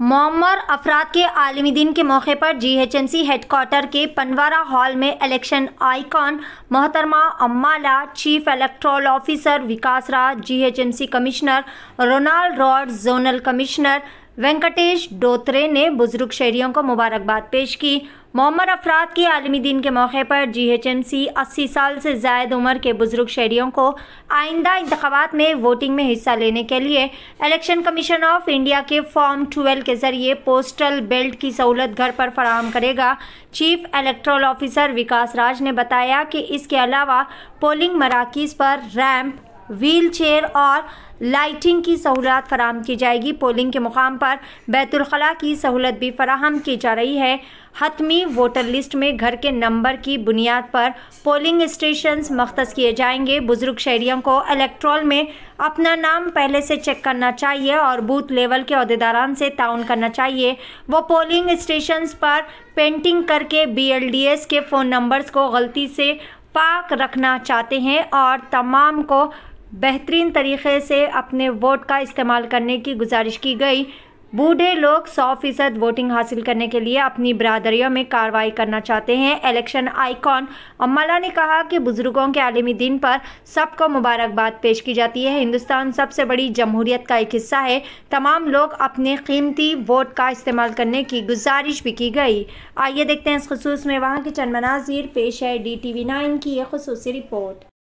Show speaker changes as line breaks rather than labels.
मोमर अफराद के आलमी दिन के मौके पर जीएचएमसी हेडक्वार्टर के पनवारा हॉल में इलेक्शन आइकॉन मोहतरमा अम्माला chief electoral officer Vikas Raj GHMC commissioner Ronald Rose zonal commissioner Venkatesh Dhotre ने बुजुर्ग शहरियों को मुबारकबाद पेश की मोहम्मद अफराद के आलमी दिन के मौके पर जी एच एम सी अस्सी साल से जायद उम्र के बुजुर्ग शहरीों को आइंदा इंतबात में वोटिंग में हिस्सा लेने के लिए इलेक्शन कमीशन ऑफ इंडिया के फॉर्म ट्वेल्व के जरिए पोस्टल बेल्ट की सहूलत घर पर फराहम करेगा chief electoral officer Vikas Raj ने बताया कि इसके अलावा पोलिंग मराकज़ पर रैम्प व्हीलचेयर और लाइटिंग की सहूलत फराम की जाएगी पोलिंग के मुकाम पर बैतुलखला की सहूलत भी फराहम की जा रही है हतमी वोटर लिस्ट में घर के नंबर की बुनियाद पर पोलिंग स्टेशन मख्त किए जाएंगे बुज़ुर्ग शहरीों को इलेक्ट्रॉल में अपना नाम पहले से चेक करना चाहिए और बूथ लेवल के अहदेदारान से ताउन करना चाहिए वो पोलिंग स्टेशन पर पेंटिंग करके एस के फ़ोन नंबर्स को गलती से पाक रखना चाहते हैं और तमाम को बेहतरीन तरीके से अपने वोट का इस्तेमाल करने की गुजारिश की गई बूढ़े लोग सौ फीसद वोटिंग हासिल करने के लिए अपनी बरदरियों में कार्रवाई करना चाहते हैं इलेक्शन आइकॉन अम्मला ने कहा कि बुज़ुर्गों के आलमी दिन पर सबको मुबारकबाद पेश की जाती है हिंदुस्तान सबसे बड़ी जमहूरियत का एक हिस्सा है तमाम लोग अपने कीमती वोट का इस्तेमाल करने की गुजारिश भी की गई आइए देखते हैं इस खसूस में वहाँ के चंद मनाजिर पेश है डी टी वी नाइन की एक खसूस रिपोर्ट